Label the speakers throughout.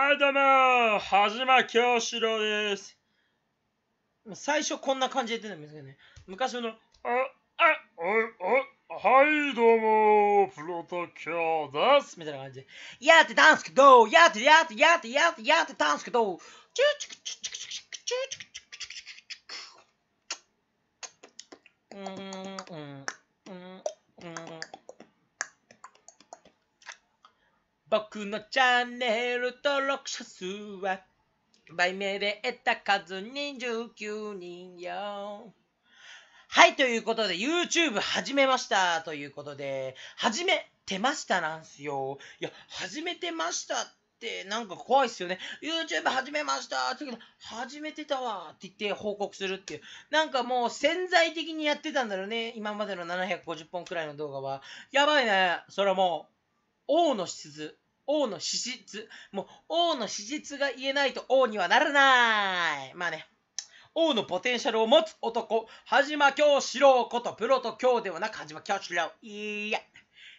Speaker 1: はいどうもはじまきょうしろです。最初こんな感じで出てるんですけどね。昔の、あ、あ、あ、お、はいどうもプロトキャーですみたいな感じで。やってたんすけど、やってやってやってやってやってたんすけど、チューチュクチュチュクチュクチュチュクチュクチュクチュクチュク。うーん。僕のチャンネル登録者数は売名で得た数29人よ。はい、ということで YouTube 始めましたということで、始めてましたなんすよ。いや、始めてましたってなんか怖いっすよね。YouTube 始めましたって言うけど、始めてたわって言って報告するっていう。なんかもう潜在的にやってたんだろうね。今までの750本くらいの動画は。やばいね。それはもう。王のしず、王の資質、もう王の資質が言えないと王にはならない。まあね。王のポテンシャルを持つ男、はじま京四郎ことプロと京ではなく、はじま京四郎。いや、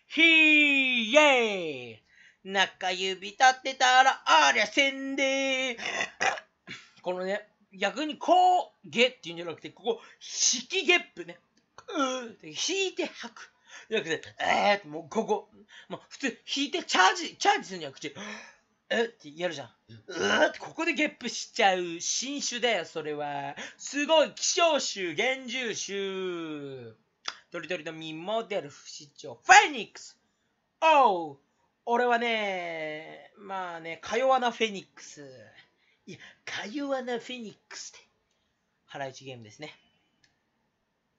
Speaker 1: ひーえい。中指立ってたらありゃせんでこのね、逆にこう、げっていうんじゃなくて、ここ、引きげっぷね。うーって引いて吐く。じゃなくて、えーもうここ、もう普通、引いてチャージ、チャージするには口、えってやるじゃん。うわってここでゲップしちゃう新種だよ、それは。すごい、希少種、厳重種。とりとりのミもデる不死鳥、フェニックスおう俺はね、まあね、か弱なフェニックス。いや、か弱なフェニックスって。ハライチゲームですね。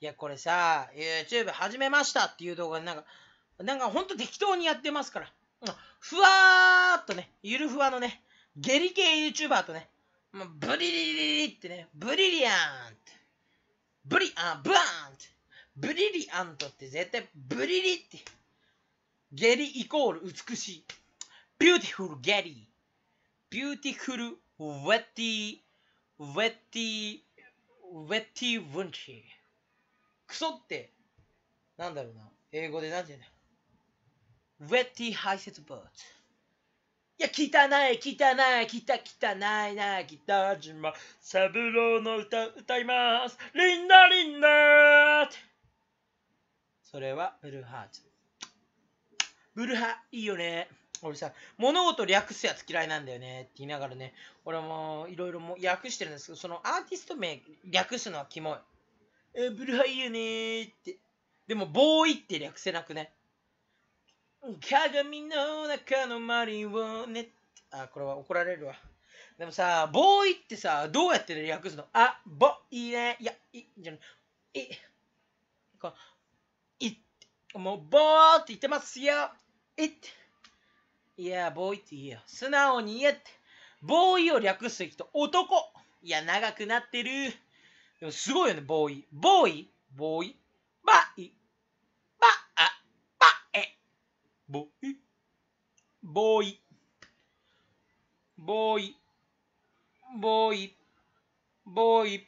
Speaker 1: いや、これさ、YouTube 始めましたっていう動画で、なんか、なんか本当適当にやってますから。ふわーっとね、ゆるふわのね、ゲリ系 YouTuber とね、ブリリリリってね、ブリリアント。ブリ、あ、ブアンブリリアントって絶対ブリリって。ゲリイコール美しい。ビューティフルゲリ。ビューティフルウェッティ、ウェッティ、ウェッティウンチ。クソって、なんだろうな。英語でなんて言うんだ。wetty 排泄物。いや、汚い、汚い、汚い、汚いな、北島三郎の歌、歌います。リンダリンダそれは、ブルーハーツ。ブルーハ、いいよね。俺さ、物事略すやつ嫌いなんだよねって言いながらね、俺もいろいろも略してるんですけど、そのアーティスト名略すのはキモい。え、ブルハイよねーって。でも、ボーイって略せなくね。鏡の中のマリオネット。あ、これは怒られるわ。でもさ、ボーイってさ、どうやって略すのあ、ボ、いいね。いや、い、じゃい。い、こう、い、もう、ボーって言ってますよ。いって。いや、ボーイって言えよ。素直に言えって。ボーイを略す人、男。いや、長くなってる。でもすごいよね、ボーイ。ボーイボーイバイバあバエボイボーイボーイボーイボーイ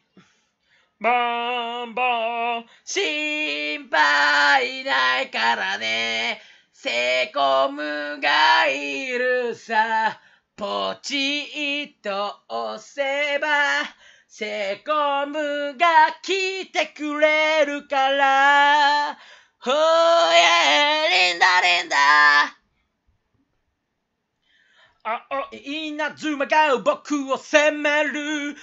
Speaker 1: バンバン心配ないからねセコムがいるさポチッと押せばセコムが来てくれるから、ほえ、リンダリンダ青い稲妻が僕を責める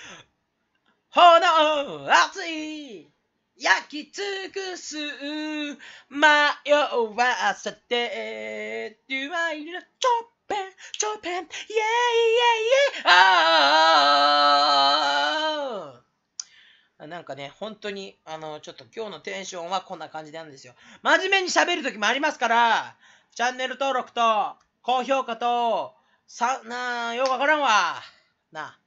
Speaker 1: 炎熱い焼き尽くす迷わせて Do I need a j o ペン、チョペン、イェイイェイイェイあーなんかね、本当に、あの、ちょっと今日のテンションはこんな感じなんですよ。真面目に喋る時もありますから、チャンネル登録と、高評価と、さ、なあ、よくわからんわ。な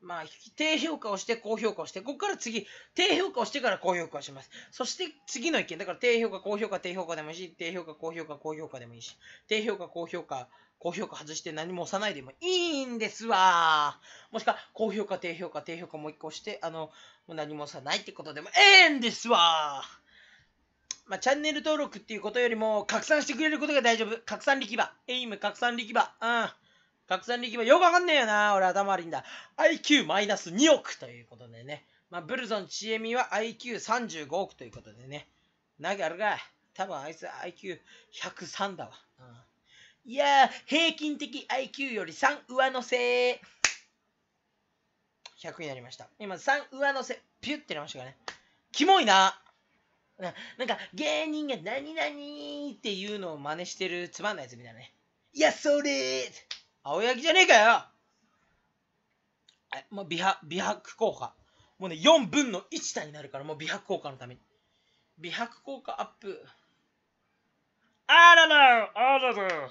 Speaker 1: まあ、低評価をして、高評価をして、ここから次、低評価をしてから高評価をします。そして、次の意見。だから、低評価、高評価、低評価でもいいし、低評価、高評価、高評価でもいいし、低評価、高評価、高評価外して何も押さないでもいいんですわもしくは、高評価、低評価、低評価もう一個押して、あの、もう何も押さないってことでもええんですわまあ、チャンネル登録っていうことよりも、拡散してくれることが大丈夫。拡散力場。エイム、拡散力場。うん。拡散力場。よくわかんねえよな。俺頭悪いんだ。IQ マイナス2億ということでね。まあ、ブルゾンちえみは IQ35 億ということでね。投げあるかい。多分あいつ IQ103 だわ。うんいや平均的 IQ より3上乗せ。100になりました。今3上乗せ、ピュってなりましたからね。キモいなななんか芸人が何々っていうのを真似してるつまんないやつみたいなね。いや、それ青焼きじゃねえかよえ、もう美白、美白効果。もうね、4分の1単になるから、もう美白効果のために。美白効果アップ。あららあらら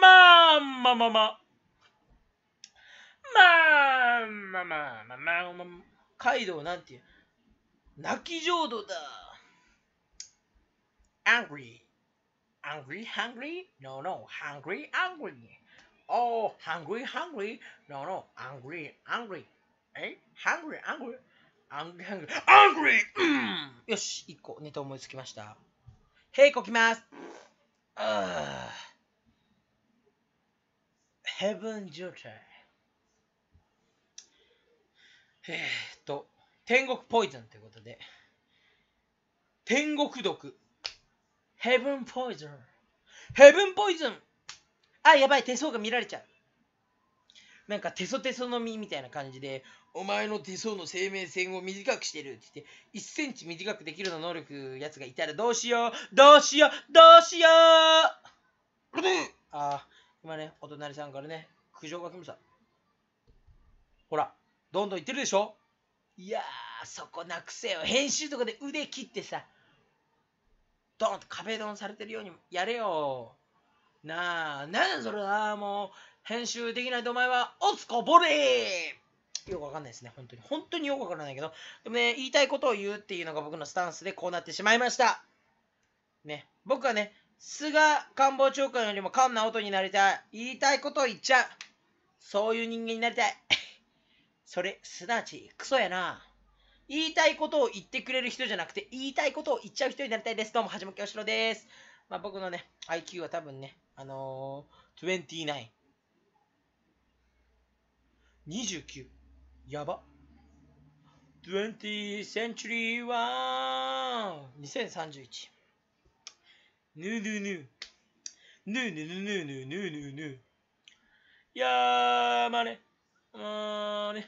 Speaker 1: まあまあまあまあ。まあまあまあまあまあまあ。カイドウなんていう。泣き浄土だ。angry. Angry, hungry? No, no. Hungry, angry. Oh, hungry, hungry? No, no. Angry, angry. え ?hungry, angry? Angry, hungry. Angry! よし、一個ネタ思いつきました。へいこきます。ああ。ヘブン状態。えー、っと、天国ポイズンということで、天国毒、ヘブンポイズン、ヘブンポイズンあ、やばい、手相が見られちゃう。なんかテソテソの実みたいな感じで、お前の手相の生命線を短くしてるって言って、1センチ短くできるの能力やつがいたらどうしようどうしようどうしようああ。今ね、お隣さんからね、苦情が来ました。ほら、どんどん言ってるでしょいやー、そこなくせよ。編集とかで腕切ってさ、ドーンと壁ドンされてるようにやれよ。なあ、なんだそれはもう、編集できないとお前は、おつこぼれよくわかんないですね、本当に。本当によくわからないけど、でもね、言いたいことを言うっていうのが僕のスタンスでこうなってしまいました。ね、僕はね、菅官房長官よりも菅直人になりたい。言いたいことを言っちゃう。そういう人間になりたい。それ、すなわち、クソやな。言いたいことを言ってくれる人じゃなくて、言いたいことを言っちゃう人になりたいです。どうも、はじめきよしろです。まあ、僕のね、IQ は多分ね、あのー、29。29。やば。20th century 1。2031。ぬーぬーぬー。ぬーぬーぬーぬーぬーぬぬぬぬぬやーまねまーれ。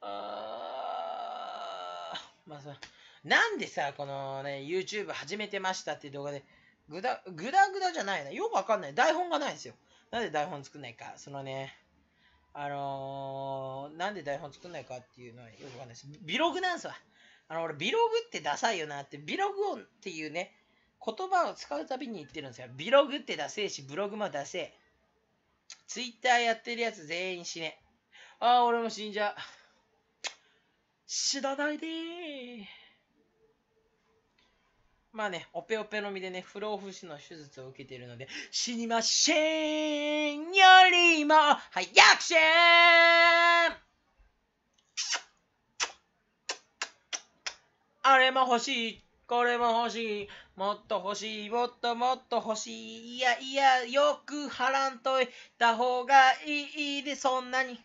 Speaker 1: あー。まあさ、なんでさ、このね、YouTube 始めてましたっていう動画で、グダグダじゃないな。よくわかんない。台本がないんですよ。なんで台本作んないか。そのね、あのー、なんで台本作んないかっていうのはよくわかんないです。ビログなんすわ。あの、俺、ビログってダサいよなって、ビログをっていうね、言葉を使うたびに言ってるんですよ。ビログって出せえし、ブログも出せえ。ツイッターやってるやつ全員死ね。ああ、俺も死んじゃう。死なないでー。まあね、オペオペの身でね、不老不死の手術を受けているので、死にましぇんよりも早くしんあれも欲しい、これも欲しい、もっと欲しい、もっともっと欲しい。いやいや、よくはらんといた方がいいで、そんなに。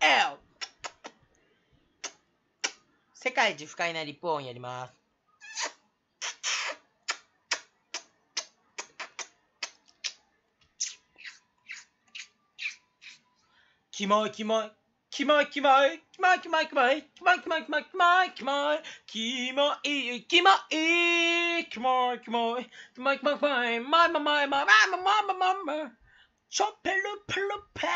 Speaker 1: L! 世界一不快なリップ音やります。キモいキモい。キモいキモイキモいキモイキモイキモイキモイキモイキモイキモイキモイキモイキモいキモいキモいキモいキモいキモいマイママイママイマママママチョペルペルペ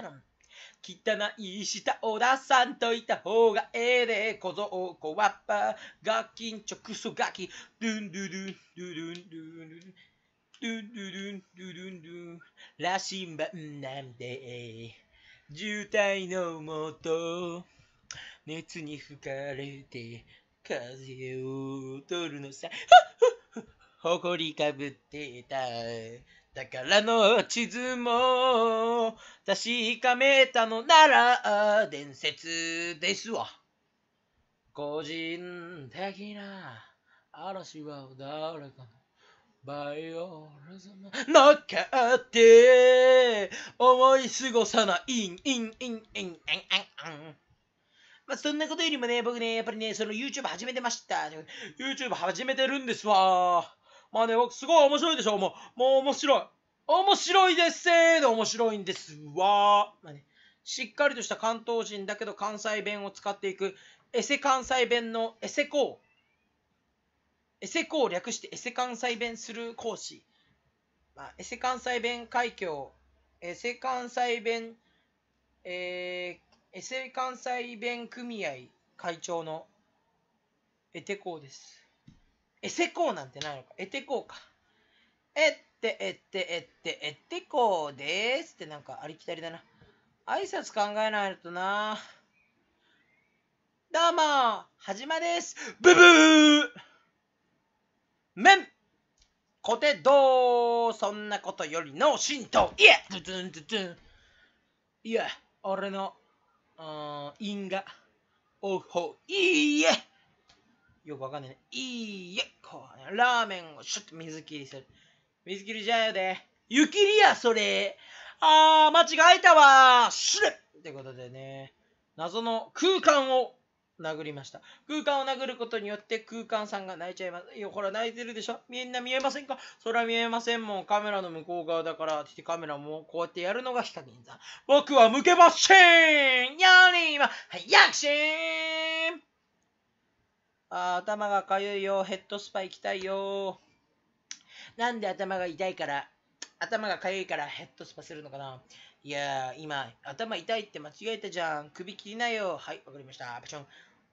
Speaker 1: ン汚い舌を出さんといた方がええで小僧小わっぱガキンチョクソガキドゥンドゥドゥンドゥドゥンドゥドゥンドゥドゥンドゥドゥンドゥらしんばんなんで渋滞のもと熱に吹かれて風を取るのさ 誇りかぶってた宝の地図も確かめたのなら伝説ですわ個人的な嵐は誰かのバイオルズム乗っかって思い過ごさないインインインインインインインまあそんなことよりもね、僕ね、やっぱりね、その YouTube 始めてました。YouTube 始めてるんですわ。まあね、僕すごい面白いでしょ、もう。もう面白い。面白いですせーの面白いんですわ。まあね、しっかりとした関東人だけど関西弁を使っていく、エセ関西弁のエセコー。エセコを略してエセ関西弁する講師。まあ、エセ関西弁海峡、エセ関西弁、えー、エセ関西弁組合会長のエテコーです。エセコーなんてないのか。エテコーか。えってえってえってえってこうでーすってなんかありきたりだな。挨拶考えないとな。どうも、はじまです。ブブーんこコテうそんなことよりの浸透いえドゥドゥンドゥドゥンいや俺の因果おほいいえよくわかんないねいいえこう、ね、ラーメンをシュッと水切りする水切りじゃんよで湯切りやそれあー間違えたわシュッってことでね謎の空間を殴りました。空間を殴ることによって空間さんが泣いちゃいます。いや、ほら泣いてるでしょみんな見えませんかそら見えませんもん。カメラの向こう側だから、っカメラもこうやってやるのがヒカキンさん。僕は向けませんやりま、早くしんあ頭がかゆいよ。ヘッドスパ行きたいよ。なんで頭が痛いから、頭がかゆいからヘッドスパするのかないや今、頭痛いって間違えたじゃん。首切りなよ。はい、わかりました。チョン。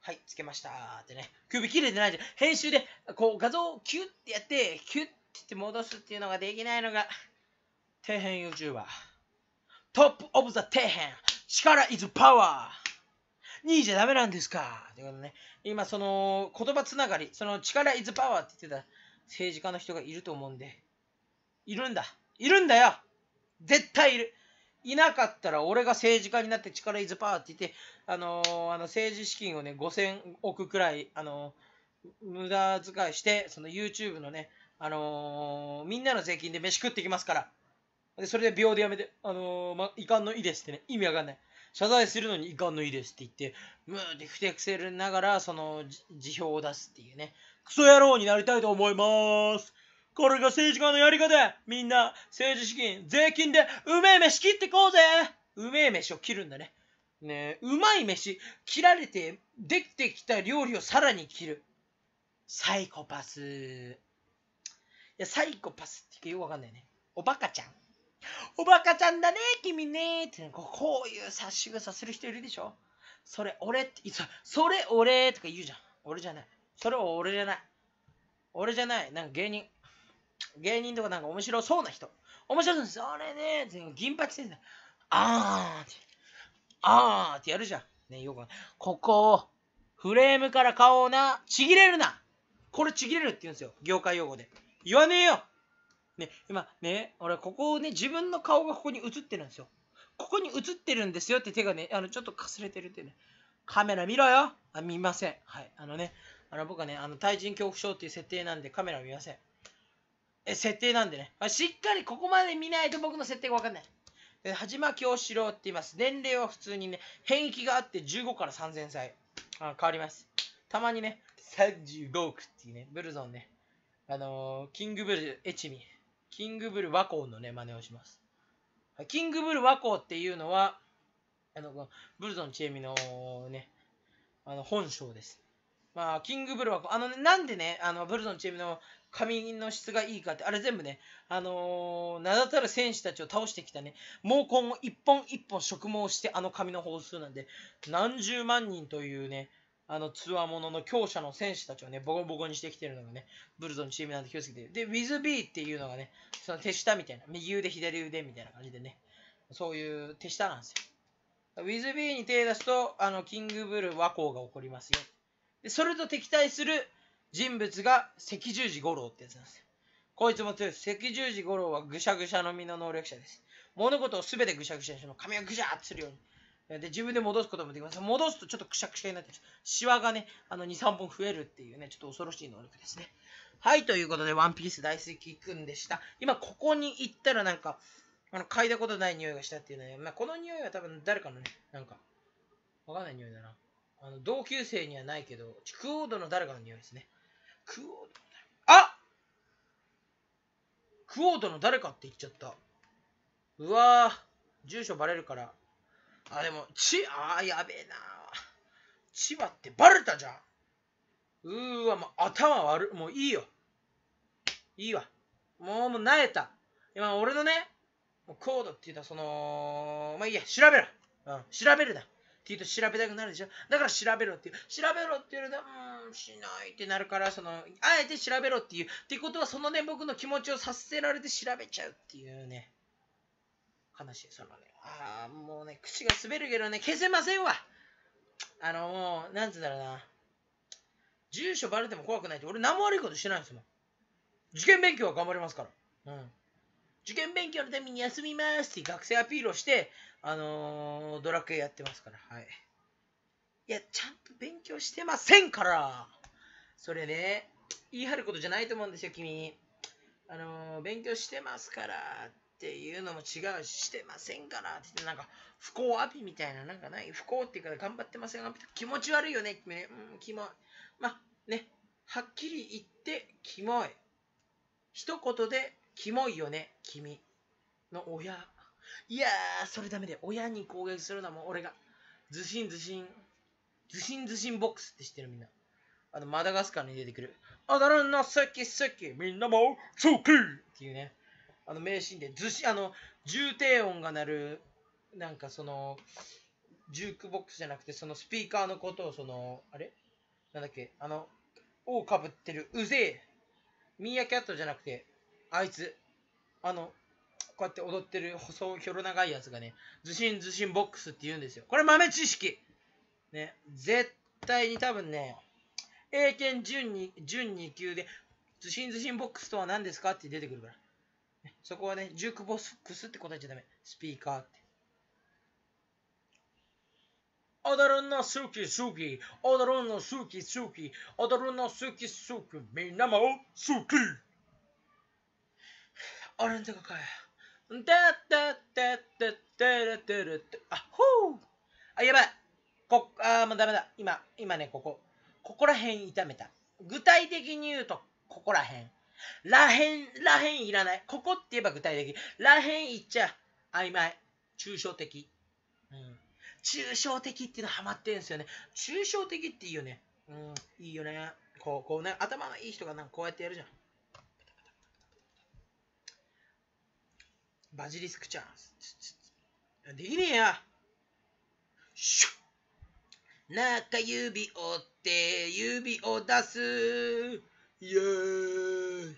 Speaker 1: はい、つけましたってね。首切れてないじゃん。編集で、こう、画像をキュッてやって、キュッてって戻すっていうのができないのが、底辺 YouTuber。トップオブザ底辺力 is power! 2位じゃダメなんですかということでね、今その言葉つながり、その力 is power って言ってた政治家の人がいると思うんで、いるんだいるんだよ絶対いるいなかったら俺が政治家になって力いずパーって言って、あのー、あの政治資金をね、5000億くらい、あのー、無駄遣いして、その YouTube のね、あのー、みんなの税金で飯食ってきますから。で、それで秒でやめて、あのま、遺憾の意ですってね、意味わかんない。謝罪するのに遺憾の意ですって言って、ムーってふてくせるながら、その、辞表を出すっていうね、クソ野郎になりたいと思います。これが政治家のやり方みんな政治資金税金でうめえ飯切ってこうぜうめえ飯を切るんだねねうまい飯切られてできてきた料理をさらに切るサイコパスいやサイコパスってよくわかんないねおバカちゃんおバカちゃんだね君ねってこういうし仕草する人いるでしょそれ俺っていつそれ俺とか言うじゃん俺じゃないそれは俺じゃない俺じゃないなんか芸人芸人とかなんか面白そうな人。面白そうです。それね銀八先生。あーって。あーってやるじゃん。ね、よくここを、フレームから顔をな、ちぎれるなこれちぎれるって言うんですよ。業界用語で。言わねえよね、今ね、俺ここをね、自分の顔がここに映ってるんですよ。ここに映ってるんですよって手がね、あの、ちょっとかすれてるってね。カメラ見ろよあ、見ません。はい。あのね、あの僕はね、あの対人恐怖症っていう設定なんでカメラ見ません。設定なんでね、まあ、しっかりここまで見ないと僕の設定がわかんない。で、はじまきょうしろって言います。年齢は普通にね、変域があって15から3000歳。あ変わります。たまにね、35億っていうね、ブルゾンね、あのー、キングブルエチミ、キングブル和光のね、真似をします。キングブル和光っていうのは、あの、ブルゾンチエミのね、あの、本性です。まあ、キングブルはあのね、なんでね、あの、ブルゾンチエミの髪の質がいいかって、あれ全部ね、あのー、名だたる選手たちを倒してきたね、毛根を一本一本植毛して、あの髪の本数なんで、何十万人というね、あの、ツアものの強者の選手たちをね、ボコボコにしてきてるのがね、ブルゾンチームなんで気をつけて。で、ウィズ・ビーっていうのがね、その手下みたいな、右腕、左腕みたいな感じでね、そういう手下なんですよ。ウィズ・ビーに手出すと、あの、キング・ブルー和光が起こりますよ。で、それと敵対する、人物が赤十字五郎ってやつなんですよ。こいつも強いです。赤十字五郎はぐしゃぐしゃの身の能力者です。物事をすべてぐしゃぐしゃにして髪をぐしゃーってするように。で、自分で戻すこともできます。戻すとちょっとくしゃくしゃになってる。シワがね、あの、2、3本増えるっていうね、ちょっと恐ろしい能力ですね。はい、ということで、ワンピース大好きくんでした。今、ここに行ったらなんか、あの、嗅いだことない匂いがしたっていうね、まあ、この匂いは多分誰かのね、なんか、わかんない匂いだな。あの、同級生にはないけど、筑央道の誰かの匂いですね。クオードのあクオードの誰かって言っちゃった。うわ住所バレるから。あ、でも、ち、あー、やべえな千葉ってバレたじゃん。うーわ、もう頭悪い。もういいよ。いいわ。もう、もう、なえた。今、俺のね、コードって言ったその、まあいいや、調べろうん、調べるな。って言うと調べたくなるでしょだから調べろっていう。調べろって言うと、うーん、しないってなるから、その、あえて調べろっていう。ってことは、そのね、僕の気持ちをさせられて調べちゃうっていうね。悲しい。そのね、ああ、もうね、口が滑るけどね、消せませんわあの、もう、なんつうんだろうな。住所バレても怖くないって、俺何も悪いことしてないんですもん。受験勉強は頑張りますから。うん。受験勉強のために休みますって学生アピールをして、あのー、ドラクエやってますから、はい。いや、ちゃんと勉強してませんからそれね、言い張ることじゃないと思うんですよ、君。あのー、勉強してますからっていうのも違うし、してませんからって言って、なんか、不幸アピみたいな、なんかない、不幸っていうか、頑張ってません気持ち悪いよね、君ね。うん、キモい。まあ、ね、はっきり言って、キモい。一言でキモいよね、君。の親。いやー、それダメで、親に攻撃するのもう俺が。ずしんずしん。ずしんずしんボックスって知ってるみんな。あの、マダガスカルに出てくる。あだな、のっきっき、みんなも好きっていうね。あの名シーンで、ずし、あの、重低音が鳴る、なんかその、ジュークボックスじゃなくて、そのスピーカーのことを、その、あれなんだっけあの、をかぶってる、うぜえミーアキャットじゃなくて、あいつ、あの、こうやって踊ってる細、ひょろ長いやつがね、ずしんずしんボックスって言うんですよ。これ豆知識ね、絶対に多分ね、英検準 2, 準2級で、ずしんずしんボックスとは何ですかって出てくるから。そこはね、ジュークボックスって答えちゃダメ。スピーカーって。踊るの好き好き、踊るの好き好き、踊るの好き好き、みんなも好き俺んとこ来い。だだだだだだだだあ、ほうあ、やばい。こ、あー、もうダメだ。今、今ね、ここ。ここら辺痛めた。具体的に言うと、ここら辺。らへん、らへんいらない。ここって言えば具体的。らへんいっちゃ曖昧。抽象的。うん。抽象的っていうのはまってんすよね。抽象的っていいよね。うん、いいよね。こう、こうね、頭がいい人がなんかこうやってやるじゃん。バジリスクチャンス。できねえや。しょ中指折って指を出す。イエーイ。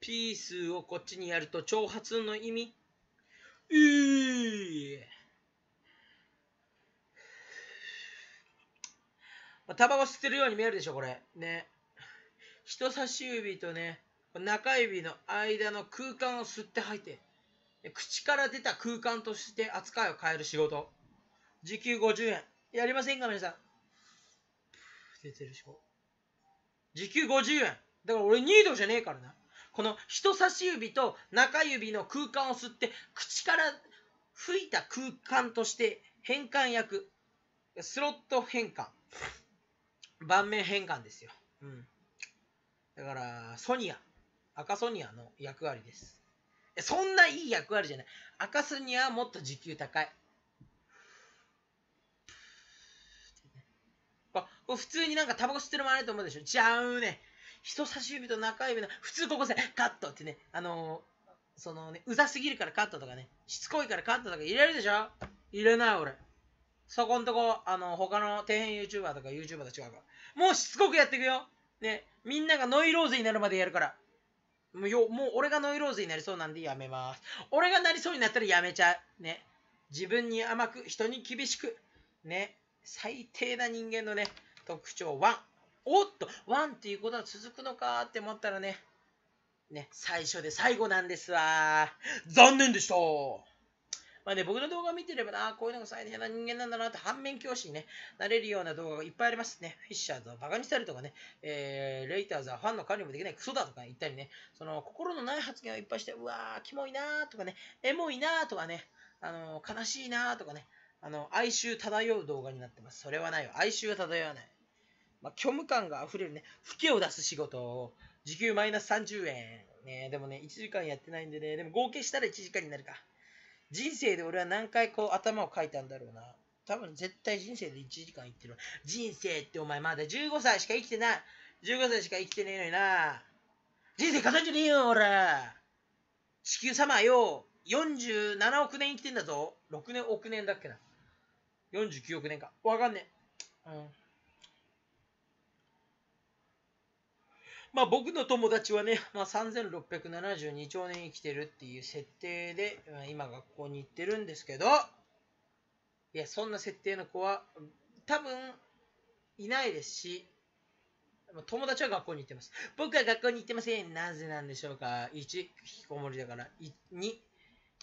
Speaker 1: ピースをこっちにやると挑発の意味。うー。まあ、タバコ吸ってるように見えるでしょ、これ。ね。人差し指とね、中指の間の空間を吸って吐いて。口から出た空間として扱いを変える仕事。時給50円。やりませんか皆さん。出てるしょ。時給50円。だから俺ニードじゃねえからな。この人差し指と中指の空間を吸って、口から吹いた空間として変換役。スロット変換。盤面変換ですよ。うん。だから、ソニア。赤ソニアの役割です。そんないい役割じゃない。赤すにはもっと時給高い。これ普通になんかタバコ吸ってるもあると思うでしょ。ちゃうね。人差し指と中指の、普通ここさ、カットってね、あのー、そのね、うざすぎるからカットとかね、しつこいからカットとか入れるでしょ入れない俺。そこんとこ、あの、他の底辺 YouTuber とか YouTuber と違うから。もうしつこくやっていくよ。ね、みんながノイローゼになるまでやるから。もうよ、もう俺がノイローズになりそうなんでやめます。俺がなりそうになったらやめちゃう。ね。自分に甘く、人に厳しく。ね。最低な人間のね、特徴1。おっと、1っていうことは続くのかって思ったらね、ね、最初で最後なんですわ。残念でしたまあね、僕の動画を見てればな、こういうのが最低な人間なんだなって反面教師に、ね、なれるような動画がいっぱいありますね。フィッシャーズをバカにしたりとかね、えー、レイターズはファンの管理もできないクソだとか言ったりね、その心のない発言をいっぱいして、うわー、キモいなーとかね、エモいなーとかね、あのー、悲しいなーとかね、あの、哀愁漂う動画になってます。それはないわ。哀愁は漂わない。まあ、虚無感が溢れるね、吹きを出す仕事を、時給マイナス30円。ね、でもね、1時間やってないんでね、でも合計したら1時間になるか。人生で俺は何回こう頭をかいたんだろうな。多分絶対人生で1時間いってる。人生ってお前まだ15歳しか生きてない。15歳しか生きてねえのにな。人生語んじゃねえよ、俺。地球様よ。47億年生きてんだぞ。6年、億年だっけな。49億年か。わかんねえ。うん。まあ、僕の友達はね、まあ、3672兆年生きてるっていう設定で、今学校に行ってるんですけど、いや、そんな設定の子は多分いないですし、友達は学校に行ってます。僕は学校に行ってません。なぜなんでしょうか。1、引きこもりだから。2、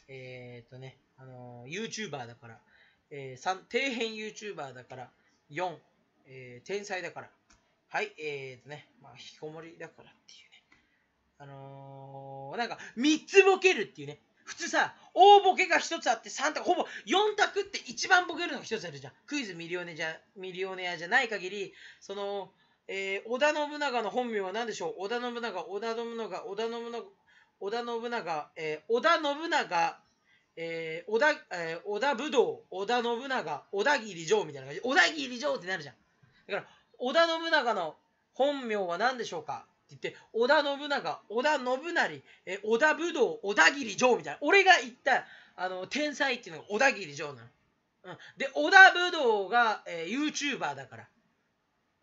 Speaker 1: えっ、ー、とね、あのー、YouTuber だから。えー、3、底辺 YouTuber だから。4、えー、天才だから。はい、えーとね、まあ、引きこもりだからっていうね。あのー、なんか、3つボケるっていうね。普通さ、大ボケが1つあって3択、ほぼ4択って一番ボケるのが1つあるじゃん。クイズミリオネじゃミリオネアじゃない限り、その、えー、織田信長の本名は何でしょう織田信長、織田信長、織田信長、織田信長、えー、織田信長、えー、織田、えー、織田武道、織田信長、織田切城みたいな感じで、織田切城ってなるじゃん。だから、織田信長の本名は何でしょうかって言って、織田信長、織田信成、え織田武道、織田切城みたいな。俺が言った、あの、天才っていうのが織田切城なの。うん、で、織田武道が、えー、YouTuber だから。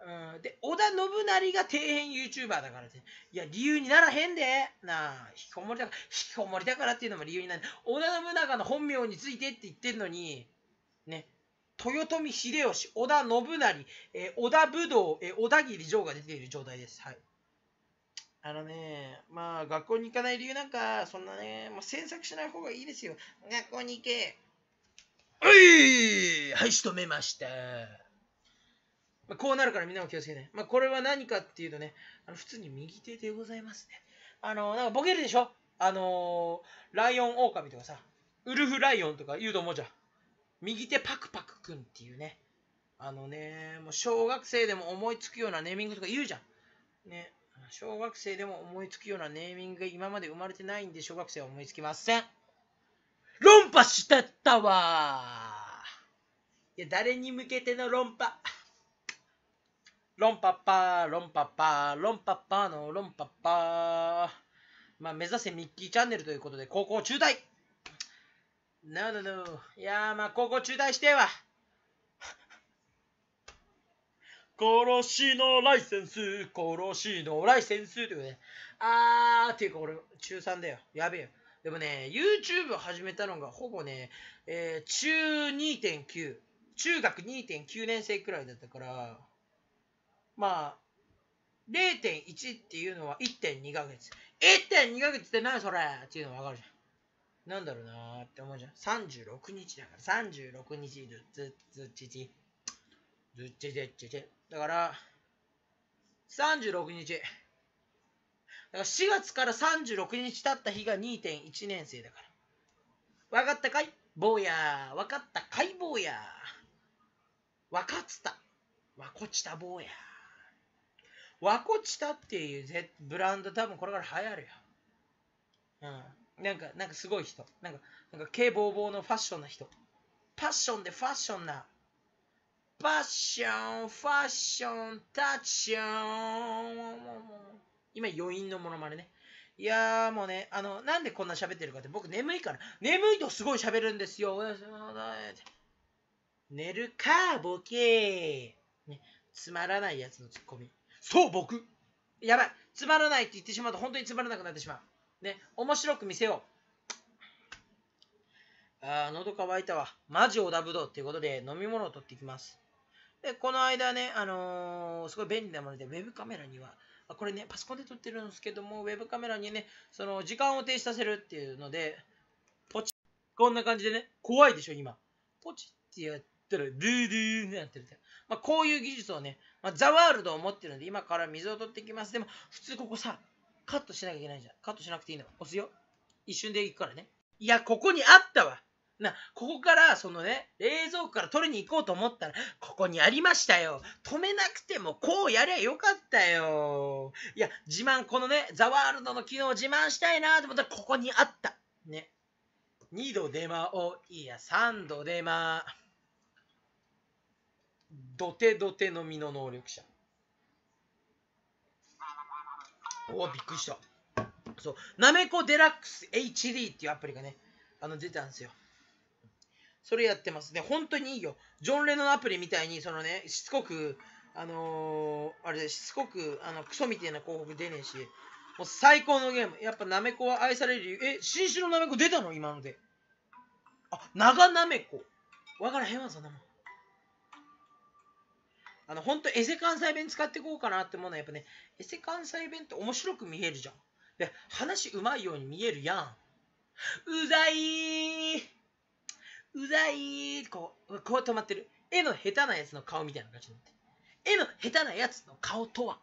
Speaker 1: うん、で、織田信成が底辺 YouTuber だからって。いや、理由にならへんで。なあ、引きこもりだから、引きこもりだからっていうのも理由になる。織田信長の本名についてって言ってるのに、ね、豊臣秀吉、織田信成、え織田武道、え織田切城が出ている状態です。はい。あのね、まあ、学校に行かない理由なんか、そんなね、まあ、詮索しない方がいいですよ。学校に行け。はいはい、仕留めました。まあ、こうなるからみんなも気をつけて。まあ、これは何かっていうとね、あの普通に右手でございますね。あの、なんかボケるでしょあのー、ライオンオオカミとかさ、ウルフライオンとか言うと思うじゃん。右手パクパク君っていうね、あのね、もう小学生でも思いつくようなネーミングとか言うじゃん。ね、小学生でも思いつくようなネーミングが今まで生まれてないんで、小学生は思いつきません。論破してったわいや、誰に向けての論破。論破パー、論破パー、論破パーの論破パー。まあ、目指せミッキーチャンネルということで、高校中退なるほど。いやー、まあ、高校中退しては。殺しのライセンス、殺しのライセンスというね。あーっていうか俺、中3だよ。やべえよ。でもね、YouTube 始めたのがほぼね、えー、中2.9、中学2.9年生くらいだったから、まあ、0.1っていうのは1.2ヶ月。1.2ヶ月って何それっていうのわかるじゃん。なんだろうなーって思うじゃん。36日だから、36日ずっずずっちち。ずっちずちち。だから、36日。だから4月から36日経った日が2.1年生だから。分かったかい坊やわかったかい坊や分かつた。わこちた坊やわこちたっていうブランド多分これから流行るよ。うん。なんか、なんかすごい人。なんか、なんか、軽ボーボーのファッションな人。パッションでファッションなパッション、ファッション、タッション。今、余韻のモノマネね。いやーもうね、あの、なんでこんな喋ってるかって、僕眠いから、眠いとすごい喋るんですよ。寝るか、ボケー、ね。つまらないやつのツッコミ。そう、僕やばいつまらないって言ってしまうと、本当につまらなくなってしまう。ね、面白く見せよう。あー、喉乾いたわ。マジオダブドっていうことで、飲み物を取っていきます。で、この間ね、あのー、すごい便利なもので、ウェブカメラには、これね、パソコンで撮ってるんですけども、ウェブカメラにね、その、時間を停止させるっていうので、ポチこんな感じでね、怖いでしょ、今。ポチってやったら、ドゥードゥーってなってるって。まあ、こういう技術をね、まあ、ザワールドを持ってるんで、今から水を取っていきます。でも、普通ここさ、カットしなきゃいけないじゃん。カットしなくていいの。押すよ。一瞬で行くからね。いや、ここにあったわ。な、ここからそのね、冷蔵庫から取りに行こうと思ったら、ここにありましたよ。止めなくてもこうやりゃよかったよ。いや、自慢、このね、ザワールドの機能を自慢したいなと思ったら、ここにあった。ね。2度出まお、いや、3度出ま、どてどての身の能力者。おびっくりした。そう、なめこデラックス HD っていうアプリがね、あの、出たんですよ。それやってますね。本当にいいよ。ジョン・レノのアプリみたいに、そのね、しつこく、あのー、あれ、しつこく、あの、クソみたいな広告出ねえし、もう最高のゲーム。やっぱナメコは愛される理由。え、新種のナメコ出たの今ので。あ、長ナメコ。わからへんわ、そんなもん。あの、ほんとエセ関西弁使っていこうかなって思うのは、やっぱね、エセ関西弁って面白く見えるじゃん。で、話うまいように見えるやん。うざいうざいこう、こう止まってる。絵の下手なやつの顔みたいな感じになって絵の下手なやつの顔とは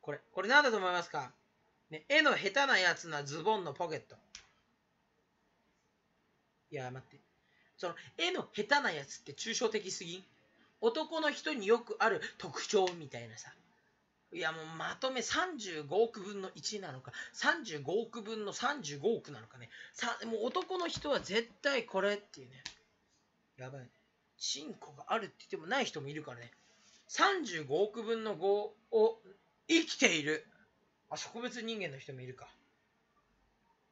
Speaker 1: これ、これ何だと思いますかね、絵の下手なやつなズボンのポケット。いや、待って。その、絵の下手なやつって抽象的すぎん男の人によくある特徴みたいなさ。いや、もうまとめ35億分の1なのか、35億分の35億なのかね。さもう男の人は絶対これっていうね。やばい。チンコがあるって言ってもない人もいるからね。35億分の5を生きている。あ、植物人間の人もいるか。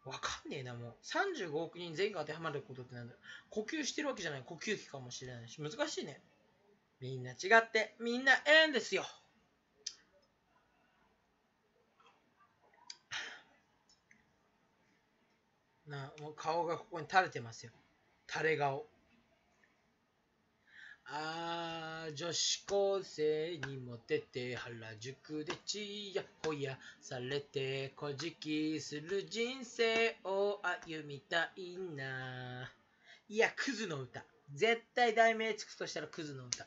Speaker 1: わかんねえな、もう。35億人全員が当てはまることってなんだ呼吸してるわけじゃない。呼吸器かもしれないし。難しいね。みんな違って、みんなええんですよ。なもう顔がここに垂れてますよ。垂れ顔。ああ、女子高生にモテて原宿でちやほやされてこじきする人生を歩みたいな。いや、クズの歌。絶対題名つくとしたらクズの歌。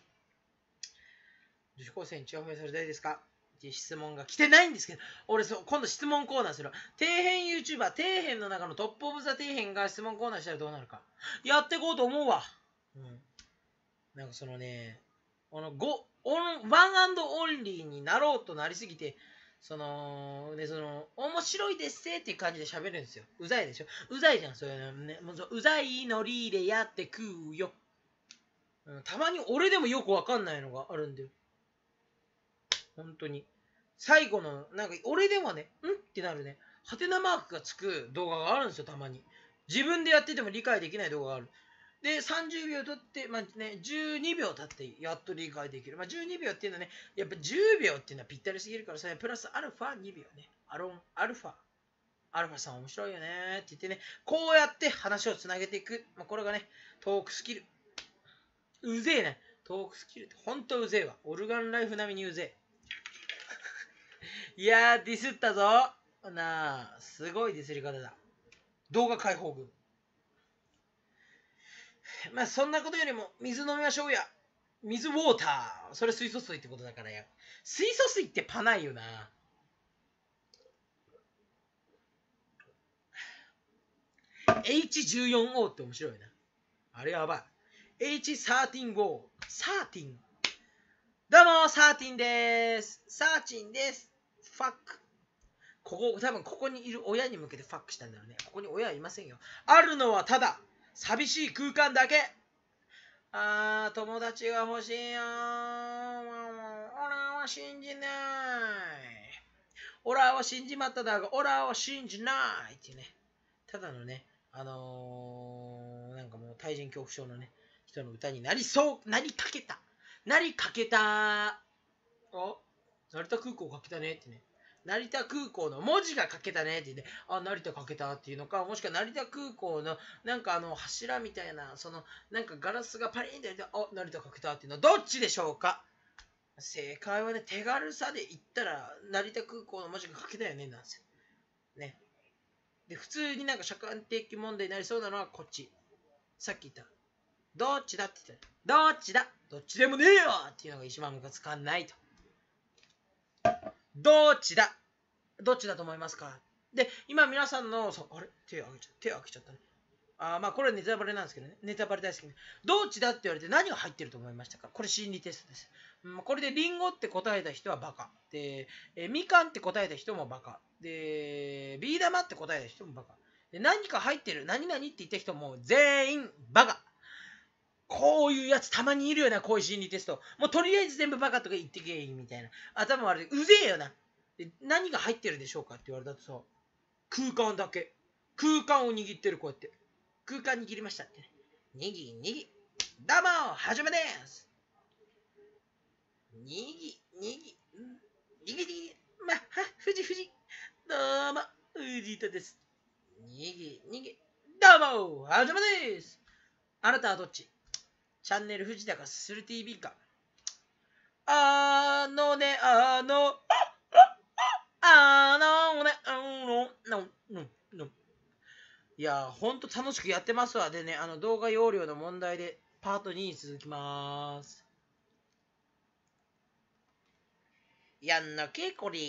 Speaker 1: 女子高生にちやほやされたいですかって質問が来てないんですけど、俺そ今度質問コーナーするわ。底辺 YouTuber、底辺の中のトップオブザ底辺が質問コーナーしたらどうなるか。やっていこうと思うわ。うん。なんかそのね、この5、オン、ワンオンリーになろうとなりすぎて、その、で、その、面白いですっていう感じで喋るんですよ。うざいでしょうざいじゃん、そういうのね。もううざいのりでやって食うよ。たまに俺でもよくわかんないのがあるんだよ。本当に。最後の、なんか俺でもね、んってなるね。ハテナマークがつく動画があるんですよ、たまに。自分でやってても理解できない動画がある。で、30秒経って、まあね、12秒経ってやっと理解できる。まあ、12秒っていうのはね、やっぱ10秒っていうのはぴったりすぎるからさ、プラスアルファ2秒ね。アロン、アルファ。アルファさん面白いよねって言ってね、こうやって話をつなげていく。まあ、これがね、トークスキル。うぜえね。トークスキルってほんとうぜえわ。オルガンライフ並みにうぜえ。いやー、ディスったぞ。なあ、すごいディスり方だ。動画解放軍。まあそんなことよりも水飲みましょうや。水ウォーター。それ水素水ってことだからや。水素水ってパないよな。H14O って面白いな。あれやばい。H13O。ィ3どうも、サーティンでーす。サーチンです。ファック。ここ、多分ここにいる親に向けてファックしたんだろうね。ここに親はいませんよ。あるのはただ、寂しい空間だけ。あー、友達が欲しいよ。オラは信じない。オラは信じまっただが、オラは信じないってね。ただのね、あのー、なんかもう対人恐怖症のね、人の歌になりそう、なりかけた。なりかけた。あ成田空港かけたねってね。成田空港の文字が書けたねって言って、あ、成田書けたっていうのか、もしくは成田空港のなんかあの柱みたいな、そのなんかガラスがパリンって、あ、成田書けたっていうのはどっちでしょうか正解はね、手軽さで言ったら、成田空港の文字が書けたよね、なんですよ。ね。で、普通になんか社会的問題になりそうなのはこっち。さっき言った。どっちだって言ったら、どっちだどっちでもねえよっていうのが一番ムカつかんないと。どっちだどっちだと思いますかで、今皆さんの、そあれ手あげちゃった。手開ちゃったね。あまあ、これはネタバレなんですけどね。ネタバレ大好きね。どっちだって言われて何が入ってると思いましたかこれ心理テストです。うん、これでリンゴって答えた人はバカ。で、えみかんって答えた人もバカ。で、ビー玉って答えた人もバカ。で、何か入ってる、何々って言った人も全員バカ。こういうやつたまにいるよな、こういう心理テスト。もうとりあえず全部バカとか言ってけいみたいな。頭悪い。うぜえよな。で何が入ってるでしょうかって言われたとさ、空間だけ。空間を握ってる、こうやって。空間握りましたってね。にぎにぎ。どうもはじめですにぎにぎ。にぎにぎ。まは、ふじふじ。どうも、じとです。にぎにぎ。どうもはじめですあなたはどっちチャンネル藤田がすする TV か。あのね、あの、あのね、あの、の、の、いやー、ほんと楽しくやってますわ。でね、あの動画容量の問題でパート2に続きまーす。やんなけこれ。